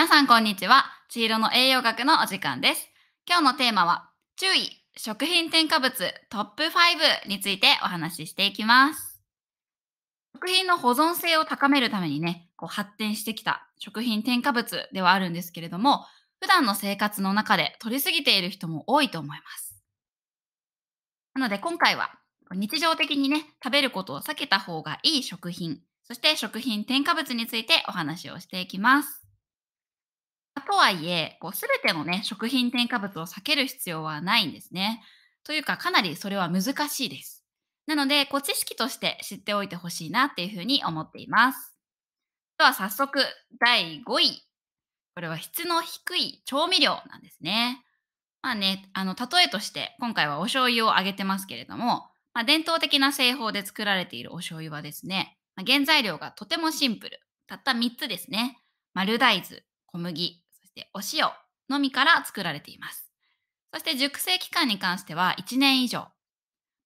皆さんこんにちは。千尋の栄養学のお時間です。今日のテーマは、注意食品添加物トップ5についてお話ししていきます。食品の保存性を高めるためにね、こう発展してきた食品添加物ではあるんですけれども、普段の生活の中で取りすぎている人も多いと思います。なので今回は日常的にね、食べることを避けた方がいい食品、そして食品添加物についてお話をしていきます。とはいえ、こう全てのね、食品添加物を避ける必要はないんですね。というか、かなりそれは難しいです。なので、こう知識として知っておいてほしいなっていうふうに思っています。では早速、第5位。これは質の低い調味料なんですね。まあね、あの、例えとして、今回はお醤油をあげてますけれども、まあ、伝統的な製法で作られているお醤油はですね、まあ、原材料がとてもシンプル。たった3つですね。丸大豆、小麦、でお塩のみから作られています。そして熟成期間に関しては1年以上。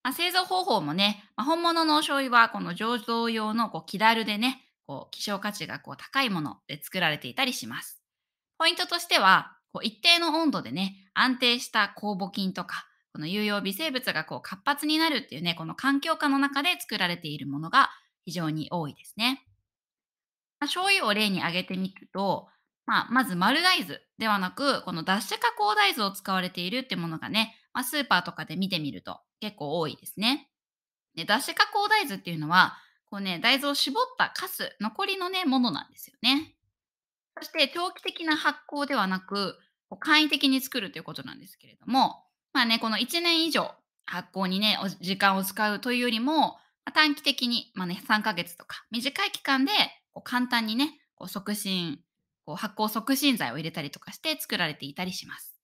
まあ、製造方法もね、まあ、本物のお醤油はこの醸造用のこう木だるでね、こう希少価値がこう高いもので作られていたりします。ポイントとしては、こう一定の温度でね、安定した酵母菌とか、この有用微生物がこう活発になるっていうね、この環境下の中で作られているものが非常に多いですね。まあ、醤油を例に挙げてみると、まあ、まず丸大豆ではなく、この脱脂加工大豆を使われているってものがね、まあ、スーパーとかで見てみると結構多いですね。で、脱脂加工大豆っていうのは、こうね、大豆を絞ったカス、残りのね、ものなんですよね。そして長期的な発酵ではなく、こう簡易的に作るということなんですけれども、まあね、この1年以上発酵にね、時間を使うというよりも、短期的に、まあね、3ヶ月とか短い期間でこう簡単にね、こう促進こう発酵促進剤を入れたりとかして作られていたりします。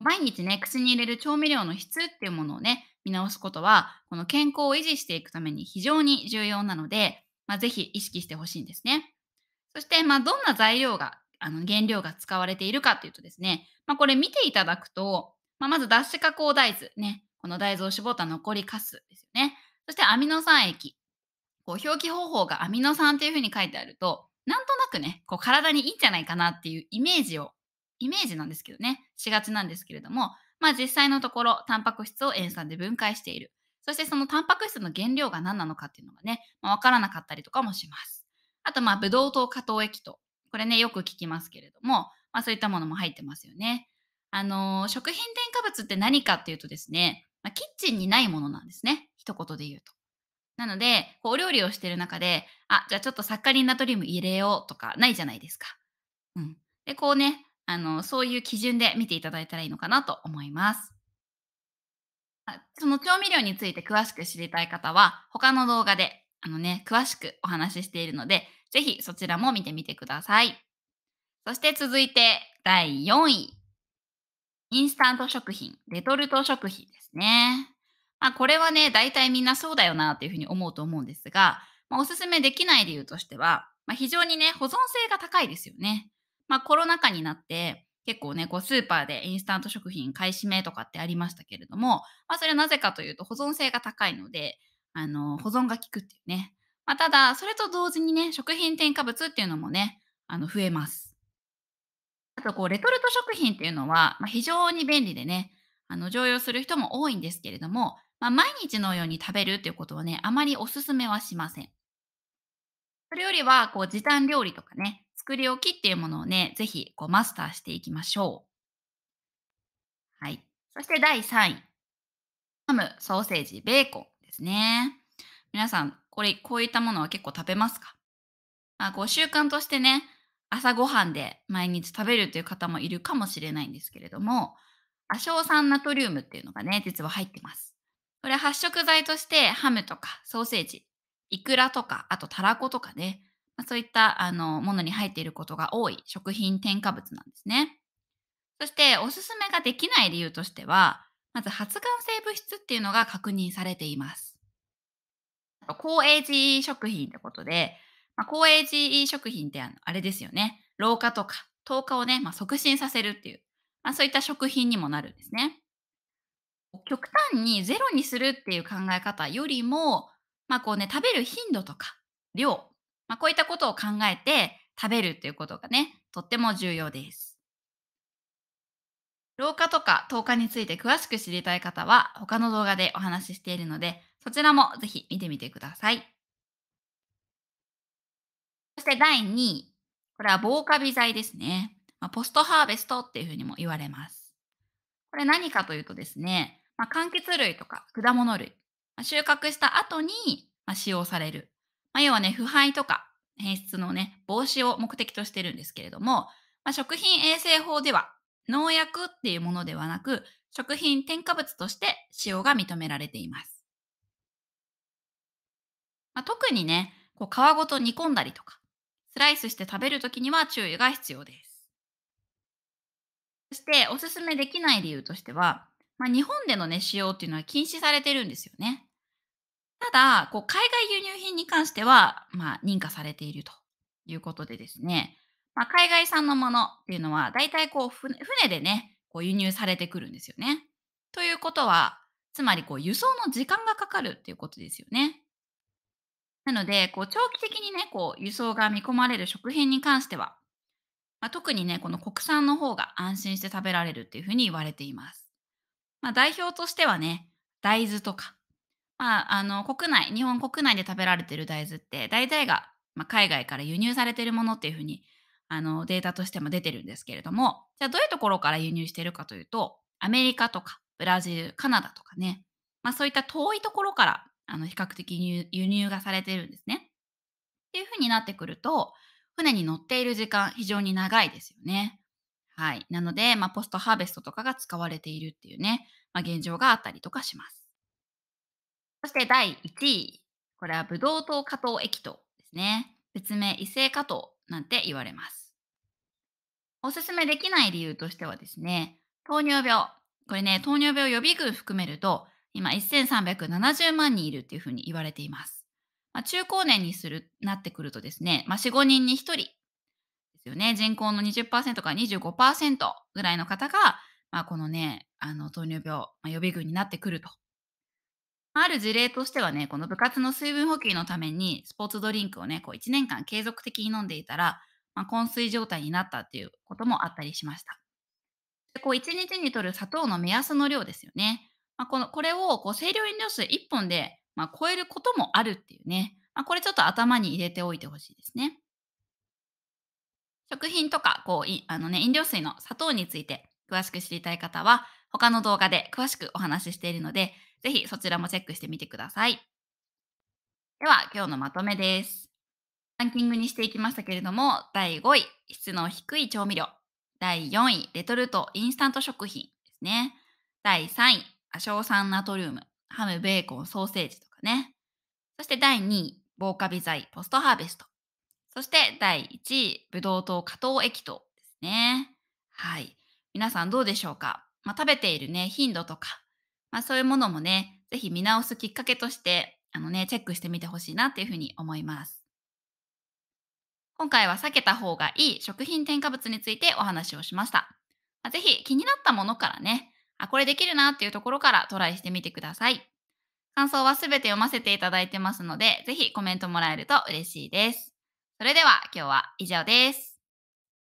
毎日ね、口に入れる調味料の質っていうものをね、見直すことは、この健康を維持していくために非常に重要なので、まあ、ぜひ意識してほしいんですね。そして、まあ、どんな材料が、あの原料が使われているかというとですね、まあ、これ見ていただくと、まあ、まず脱脂加工大豆、ね、この大豆を絞った残りかすですよね。そしてアミノ酸液。こう表記方法がアミノ酸というふうに書いてあると、なんとなくね、こう体にいいんじゃないかなっていうイメージを、イメージなんですけどね、しがちなんですけれども、まあ実際のところ、タンパク質を塩酸で分解している。そしてそのタンパク質の原料が何なのかっていうのがね、わ、まあ、からなかったりとかもします。あと、まあ、ブドウ糖果糖液糖。これね、よく聞きますけれども、まあそういったものも入ってますよね。あのー、食品添加物って何かっていうとですね、まあ、キッチンにないものなんですね。一言で言うと。なので、お料理をしてる中で、あ、じゃあちょっとサッカリンナトリウム入れようとかないじゃないですか。うん。で、こうね、あの、そういう基準で見ていただいたらいいのかなと思います。その調味料について詳しく知りたい方は、他の動画で、あのね、詳しくお話ししているので、ぜひそちらも見てみてください。そして続いて、第4位。インスタント食品、レトルト食品ですね。まあ、これはね、大体みんなそうだよなっていうふうに思うと思うんですが、まあ、おすすめできない理由としては、まあ、非常にね、保存性が高いですよね。まあ、コロナ禍になって、結構ね、こうスーパーでインスタント食品買い占めとかってありましたけれども、まあ、それはなぜかというと保存性が高いので、あの、保存が効くっていうね。まあ、ただ、それと同時にね、食品添加物っていうのもね、あの、増えます。あと、こう、レトルト食品っていうのは、まあ、非常に便利でね、あの、常用する人も多いんですけれども、まあ、毎日のように食べるっていうことはね、あまりおすすめはしません。それよりは、こう、時短料理とかね、作り置きっていうものをね、ぜひ、こう、マスターしていきましょう。はい。そして第3位。ハム、ソーセージ、ベーコンですね。皆さん、これ、こういったものは結構食べますかまあ、こう、習慣としてね、朝ごはんで毎日食べるという方もいるかもしれないんですけれども、亜硝酸ナトリウムっていうのがね、実は入ってます。これ発色剤としてハムとかソーセージ、イクラとか、あとたらことかね、まあ、そういったあのものに入っていることが多い食品添加物なんですね。そしておすすめができない理由としては、まず発がん性物質っていうのが確認されています。高栄治食品ってことで、まあ、高栄治食品ってあのあれですよね。老化とか糖化をね、まあ、促進させるっていう、まあ、そういった食品にもなるんですね。極端にゼロにするっていう考え方よりも、まあこうね、食べる頻度とか量、まあ、こういったことを考えて食べるっていうことがね、とっても重要です。老化とか糖化について詳しく知りたい方は他の動画でお話ししているので、そちらもぜひ見てみてください。そして第2位、これは防カビ剤ですね。まあ、ポストハーベストっていうふうにも言われます。これ何かというとですね、まあ、柑橘類とか果物類、まあ、収穫した後に、まあ、使用される。まあ、要はね、腐敗とか変質のね、防止を目的としてるんですけれども、まあ、食品衛生法では農薬っていうものではなく、食品添加物として使用が認められています。まあ、特にね、こう皮ごと煮込んだりとか、スライスして食べるときには注意が必要です。そしておすすめできない理由としては、まあ、日本でのね、使用っていうのは禁止されてるんですよね。ただ、こう海外輸入品に関しては、まあ、認可されているということでですね、まあ、海外産のものっていうのは、大体こう船でね、こう輸入されてくるんですよね。ということは、つまりこう輸送の時間がかかるっていうことですよね。なので、こう長期的にね、こう輸送が見込まれる食品に関しては、まあ、特にね、この国産の方が安心して食べられるっていうふうに言われています。まあ、代表としてはね、大豆とか、まあ、あの国内、日本国内で食べられてる大豆って、大体が、まあ、海外から輸入されてるものっていうふうにあのデータとしても出てるんですけれども、じゃあどういうところから輸入してるかというと、アメリカとかブラジル、カナダとかね、まあ、そういった遠いところからあの比較的輸入がされてるんですね。っていうふうになってくると、船に乗っている時間非常に長いですよね。はい。なので、まあ、ポストハーベストとかが使われているっていうね、まあ、現状があったりとかします。そして第1位。これはブドウ糖果糖液糖ですね。別名異性加糖なんて言われます。おすすめできない理由としてはですね、糖尿病。これね、糖尿病予備群含めると、今1370万人いるっていうふうに言われています。まあ、中高年にするなってくるとですね、まあ、4、5人に1人ですよね。人口の20%から25%ぐらいの方が、まあ、このね、あの糖尿病、まあ、予備軍になってくると。ある事例としてはね、この部活の水分補給のためにスポーツドリンクをね、こう1年間継続的に飲んでいたら、まあ、昏睡状態になったっていうこともあったりしました。でこう1日に摂る砂糖の目安の量ですよね。まあ、このこれをこう清涼飲料水1本で、まあ、超えることもあるっていうね、まあ、これちょっと頭に入れておいてほしいですね。食品とか、こう、いあのね、飲料水の砂糖について詳しく知りたい方は、他の動画で詳しくお話ししているので、ぜひそちらもチェックしてみてください。では、今日のまとめです。ランキングにしていきましたけれども、第5位、質の低い調味料。第4位、レトルトインスタント食品ですね。第3位、亜硝酸ナトリウム。ハム、ベーコン、ソーセージとかね。そして第2位、防カビ剤、ポストハーベスト。そして第1位、ブドウ糖果糖液糖ですね。はい。皆さんどうでしょうか、まあ、食べているね、頻度とか、まあ、そういうものもね、ぜひ見直すきっかけとして、あのね、チェックしてみてほしいなっていうふうに思います。今回は避けた方がいい食品添加物についてお話をしました。まあ、ぜひ気になったものからね、あ、これできるなっていうところからトライしてみてください。感想はすべて読ませていただいてますので、ぜひコメントもらえると嬉しいです。それでは今日は以上です。